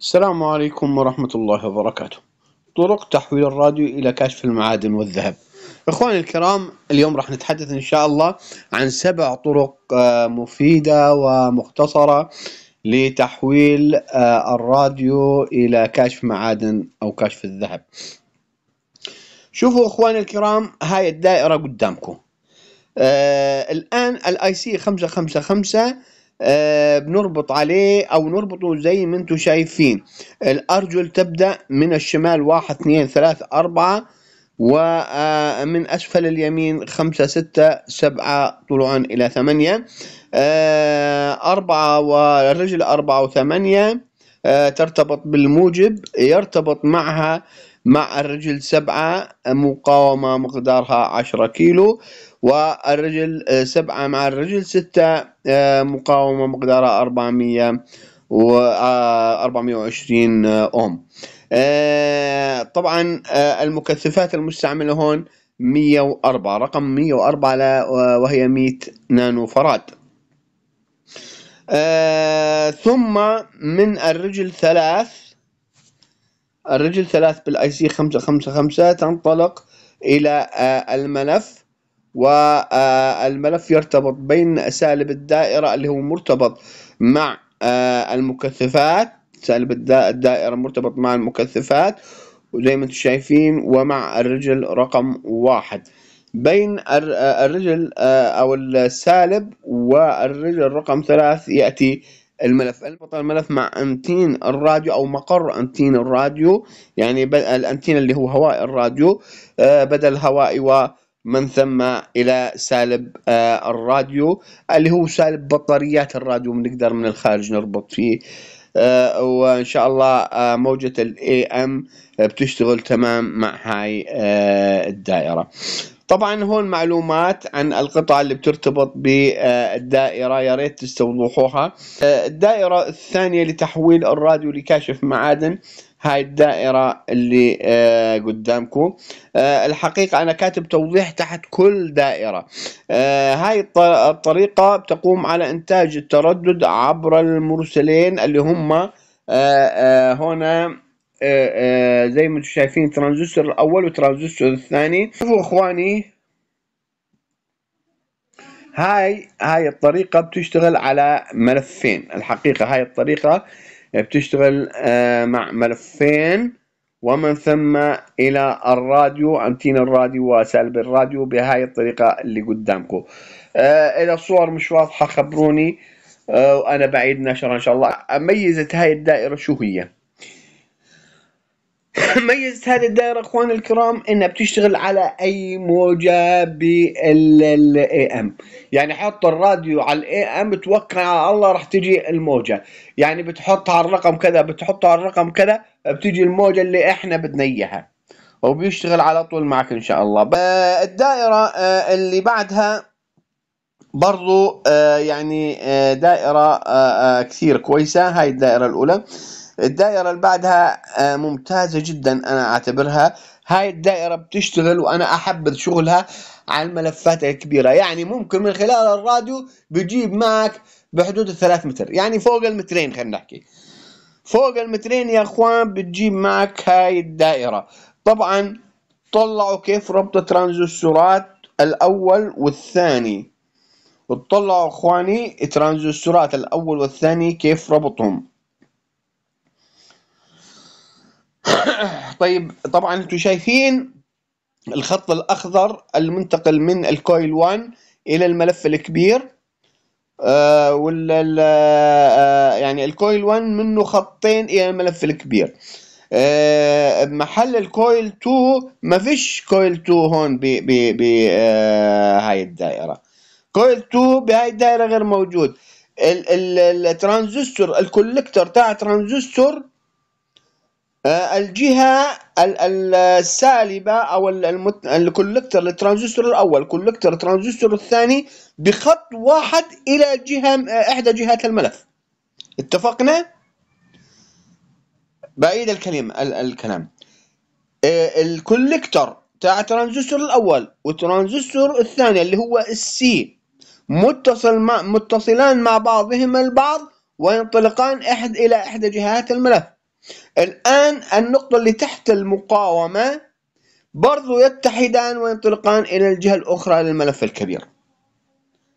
السلام عليكم ورحمة الله وبركاته طرق تحويل الراديو إلى كشف المعادن والذهب إخواني الكرام اليوم راح نتحدث إن شاء الله عن سبع طرق آه، مفيدة ومختصرة لتحويل آه، الراديو إلى كشف معادن أو كشف الذهب شوفوا إخواني الكرام هاي الدائرة قدامكم آه، الآن الاي سي 555 آه، بنربط عليه او نربطه زي ما انتم شايفين الارجل تبدأ من الشمال واحد اثنين ثلاثة اربعة ومن آه، أسفل اليمين خمسة ستة سبعة طلوعا إلى ثمانية آه، أربعة والرجل أربعة وثمانية ترتبط بالموجب يرتبط معها مع الرجل سبعة مقاومة مقدارها عشرة كيلو والرجل آه، سبعة مع الرجل ستة آه، مقاومة مقدارها أربعمية و آه، وعشرين أوم طبعا المكثفات المستعملة هون 104 رقم 104 وهي 100 نانو فراد ثم من الرجل ثلاث الرجل ثلاث بالاي سي خمسة خمسة خمسة تنطلق إلى آه، الملف والملف آه، يرتبط بين سالب الدائرة اللي هو مرتبط مع آه، المكثفات سالب الدائرة مرتبط مع المكثفات وزي ما انتم شايفين ومع الرجل رقم واحد بين الرجل أو السالب والرجل رقم ثلاث يأتي الملف المطل الملف مع انتين الراديو او مقر انتين الراديو يعني الانتين اللي هو هواء الراديو آه، بدل هوائي ومن ثم الى سالب آه، الراديو اللي هو سالب بطاريات الراديو بنقدر من الخارج نربط فيه آه، وان شاء الله موجة الاي ام بتشتغل تمام مع هاي الدائرة طبعا هون معلومات عن القطع اللي بترتبط بالدائره يا ريت تستوضحوها الدائره الثانيه لتحويل الراديو لكاشف معادن هاي الدائرة اللي آه، قدامكم آه، الحقيقة أنا كاتب توضيح تحت كل دائرة آه، هاي الطريقة بتقوم على إنتاج التردد عبر المرسلين اللي هم هنا آه، آه، زي ما انتم شايفين ترانزستور الاول وترانزستور الثاني شوفوا اخواني هاي هاي الطريقة بتشتغل على ملفين الحقيقة هاي الطريقة بتشتغل آه، مع ملفين ومن ثم إلى الراديو أنتين الراديو وسالب الراديو بهاي الطريقة اللي قدامكم إذا الصور مش واضحة خبروني وأنا بعيد نشر إن شاء الله ميزة هاي الدائرة شو هي؟ ميزة هذه الدائرة اخوان الكرام انها بتشتغل على اي موجة بالاي ام يعني حط الراديو على الاي ام توكل على الله راح تجي الموجة يعني بتحطها على الرقم كذا بتحطها على الرقم كذا بتجي الموجة اللي احنا بدنا اياها وبيشتغل على طول معك ان شاء الله الدائرة آه، اللي بعدها برضو آه، يعني آه، دائرة كثير كويسة هاي الدائرة الاولى الدائرة اللي بعدها آه، ممتازة جدا أنا أعتبرها هاي الدائرة بتشتغل وأنا أحبذ شغلها على الملفات الكبيرة يعني ممكن من خلال الراديو بجيب معك بحدود الثلاث متر يعني فوق المترين خلينا نحكي فوق المترين يا اخوان بتجيب معك هاي الدائرة طبعا طلعوا كيف ربط ترانزستورات الاول والثاني وطلعوا اخواني ترانزستورات الاول والثاني كيف ربطهم طيب طبعا انتم شايفين الخط الاخضر المنتقل من الكويل 1 الى الملف الكبير آه، وال آه، آه، يعني الكويل 1 منه خطين الى الملف الكبير آه محل الكويل 2 ما فيش كويل 2 هون ب ب ب هاي الدائره كويل 2 بهاي الدائره غير موجود الترانزستور الكولكتر تاع ترانزستور آه، الجهة السالبة أو الكولكتر الترانزستور الأول كولكتر الترانزستور الثاني بخط واحد إلى جهة آه، إحدى جهات الملف اتفقنا؟ بعيد الكلام الكلام آه، الكولكتر تاع الترانزستور الأول والترانزستور الثاني اللي هو السي متصل مع متصلان مع بعضهما البعض وينطلقان إحد إلى إحدى جهات الملف الآن النقطة اللي تحت المقاومة برضو يتحدان وينطلقان إلى الجهة الأخرى للملف الكبير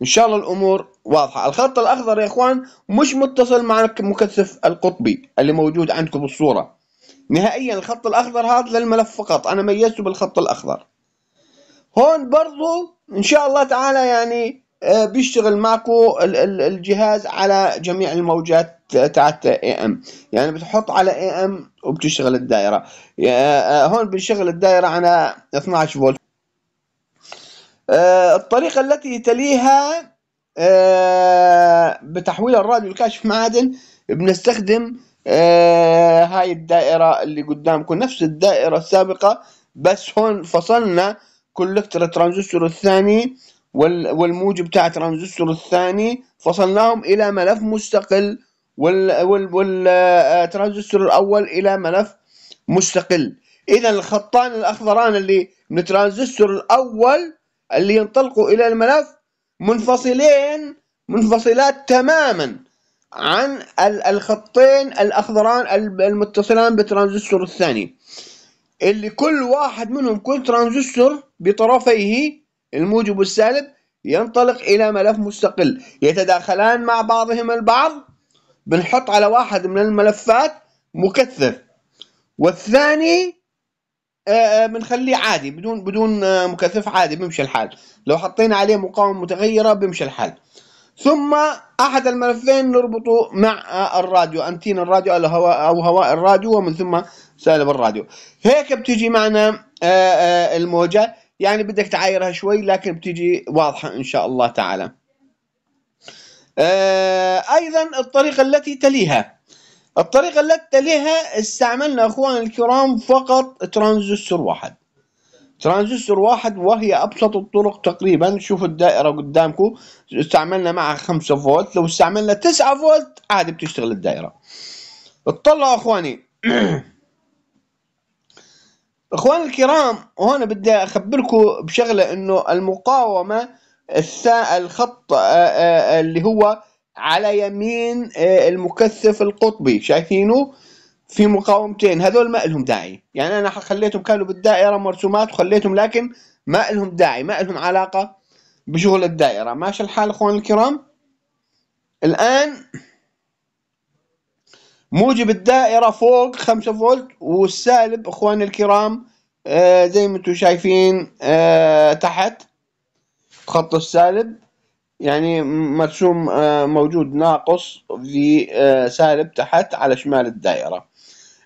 إن شاء الله الأمور واضحة الخط الأخضر يا إخوان مش متصل مع المكثف القطبي اللي موجود عندكم بالصورة نهائيا الخط الأخضر هذا للملف فقط أنا ميزته بالخط الأخضر هون برضو إن شاء الله تعالى يعني آه، بيشتغل معكو الجهاز على جميع الموجات تاعت اي ام يعني بتحط على اي ام وبتشتغل الدائره آه، آه، هون بنشغل الدائره على 12 فولت الطريقه التي تليها بتحويل الراديو الكاشف معادن بنستخدم هاي الدائره اللي قدامكم نفس الدائره السابقه بس هون فصلنا كولكتر الترانزستور الثاني والموجب تاع ترانزستور الثاني فصلناهم الى ملف مستقل والترانزستور آه، الاول الى ملف مستقل اذا الخطان الاخضران اللي من الترانزستور الاول اللي ينطلقوا الى الملف منفصلين منفصلات تماما عن الخطين الاخضران المتصلان بالترانزستور الثاني اللي كل واحد منهم كل ترانزستور بطرفيه الموجب والسالب ينطلق إلى ملف مستقل يتداخلان مع بعضهما البعض بنحط على واحد من الملفات مكثف والثاني آه، آه، بنخليه عادي بدون بدون آه، مكثف عادي بيمشي الحال لو حطينا عليه مقاومة متغيرة بيمشي الحال ثم أحد الملفين نربطه مع الراديو أنتين الراديو أو هواء, أو هواء الراديو ومن ثم سالب الراديو هيك بتجي معنا الموجة يعني بدك تعايرها شوي لكن بتيجي واضحة إن شاء الله تعالى آه، أيضا الطريقة التي تليها الطريقة التي تليها استعملنا أخوان الكرام فقط ترانزستور واحد ترانزستور واحد وهي أبسط الطرق تقريبا شوفوا الدائرة قدامكم استعملنا معها 5 فولت لو استعملنا 9 فولت عادي بتشتغل الدائرة اطلعوا أخواني اخوان الكرام هون بدي اخبركم بشغله انه المقاومه السا الخط آه، آه، اللي هو على يمين آه، المكثف القطبي شايفينه في مقاومتين هذول ما لهم داعي يعني انا خليتهم كانوا بالدائره مرسومات وخليتهم لكن ما لهم داعي ما لهم علاقه بشغل الدائره ماشي الحال اخوان الكرام الان موجب الدائرة فوق 5 فولت والسالب اخواني الكرام آه زي ما انتم شايفين آه تحت خط السالب يعني مرسوم آه موجود ناقص في آه، سالب تحت على شمال الدائرة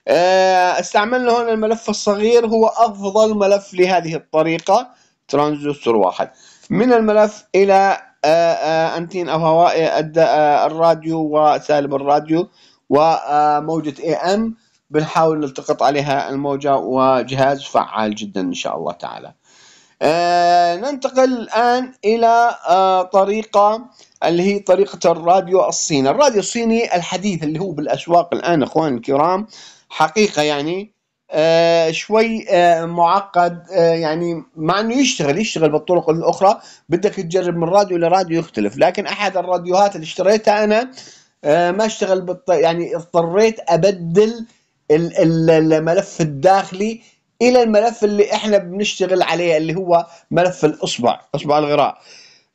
آه، استعملنا هنا الملف الصغير هو افضل ملف لهذه الطريقة ترانزستور واحد من الملف الى آه، انتين او هوائي الراديو وسالب الراديو وموجة اي ام بنحاول نلتقط عليها الموجة وجهاز فعال جدا ان شاء الله تعالى آه، ننتقل الآن إلى آه، طريقة اللي هي طريقة الراديو الصيني الراديو الصيني الحديث اللي هو بالأسواق الآن أخوان الكرام حقيقة يعني آه شوي آه، معقد يعني مع انه يشتغل يشتغل بالطرق الاخرى بدك تجرب من راديو لراديو يختلف لكن احد الراديوهات اللي اشتريتها انا آه، ما اشتغل بالط... يعني اضطريت ابدل الملف الداخلي الى الملف اللي احنا بنشتغل عليه اللي هو ملف الاصبع اصبع الغراء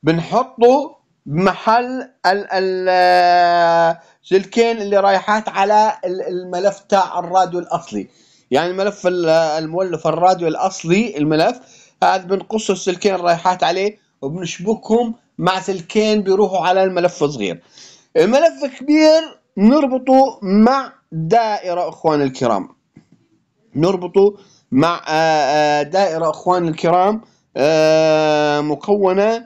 بنحطه بمحل السلكين آه، اللي رايحات على الملف تاع الراديو الاصلي يعني الملف المولف الراديو الاصلي الملف هذا بنقص السلكين رايحات عليه وبنشبكهم مع سلكين بيروحوا على الملف الصغير الملف كبير نربطه مع دائرة أخوان الكرام نربطه مع آه، آه، دائرة أخوان الكرام آه، مكونة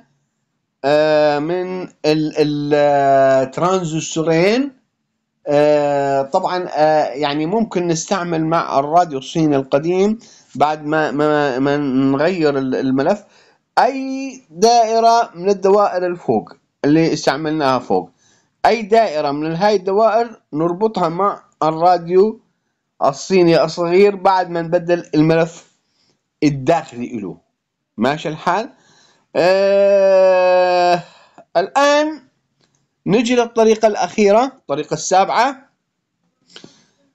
من الترانزستورين طبعا يعني ممكن نستعمل مع الراديو الصيني القديم بعد ما ما, نغير الملف اي دائره من الدوائر الفوق اللي استعملناها فوق أي دائرة من هاي الدوائر نربطها مع الراديو الصيني الصغير بعد ما نبدل الملف الداخلي له ماشي الحال آه الآن نجي للطريقة الأخيرة الطريقة السابعة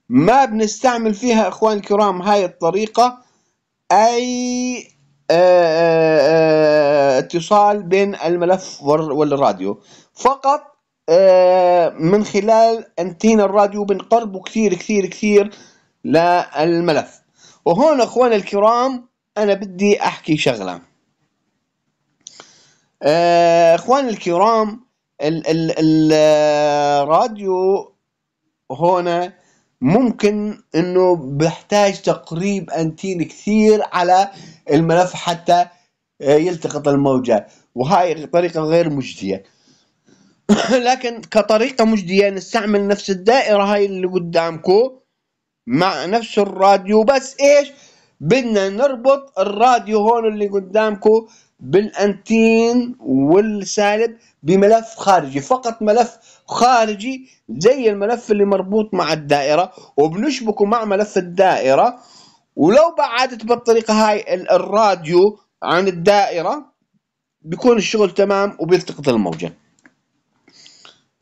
ما بنستعمل فيها إخوان الكرام هاي الطريقة أي آه، آه، آه، اتصال بين الملف والراديو فقط آه، من خلال انتين الراديو بنقربه كثير كثير كثير للملف وهون اخوان الكرام انا بدي احكي شغلة آه، اخوان الكرام الراديو هون ممكن انه بحتاج تقريب انتين كثير على الملف حتى آه، يلتقط الموجة وهاي طريقة غير مجدية لكن كطريقة مجدية نستعمل نفس الدائرة هاي اللي قدامكو مع نفس الراديو بس ايش بدنا نربط الراديو هون اللي قدامكو بالانتين والسالب بملف خارجي فقط ملف خارجي زي الملف اللي مربوط مع الدائرة وبنشبكه مع ملف الدائرة ولو بعدت بالطريقة هاي الراديو عن الدائرة بيكون الشغل تمام وبيلتقط الموجة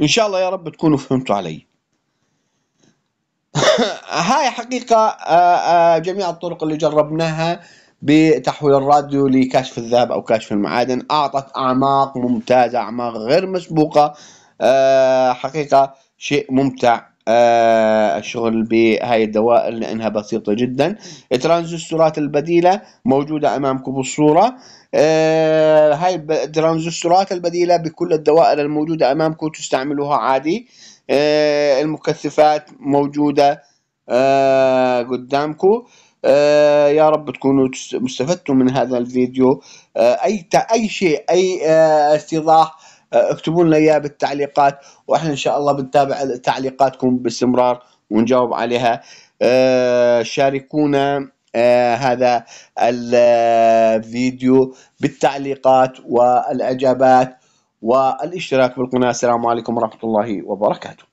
إن شاء الله يا رب تكونوا فهمتوا علي هاي حقيقة آه، آه، جميع الطرق اللي جربناها بتحويل الراديو لكشف الذهب أو كشف المعادن أعطت أعماق ممتازة أعماق غير مسبوقة آه، حقيقة شيء ممتع آه، الشغل بهاي الدوائر لأنها بسيطة جدا الترانزستورات البديلة موجودة أمامكم بالصورة آه، هاي الترانزستورات البديلة بكل الدوائر الموجودة أمامكم تستعملوها عادي آه، المكثفات موجودة قدامكم يا رب تكونوا مستفدتم من هذا الفيديو اي اي شيء اي استيضاح آه، اكتبوا لنا اياه بالتعليقات واحنا ان شاء الله بنتابع تعليقاتكم باستمرار ونجاوب عليها آه، شاركونا آه، هذا الفيديو بالتعليقات والاجابات والاشتراك بالقناه السلام عليكم ورحمه الله وبركاته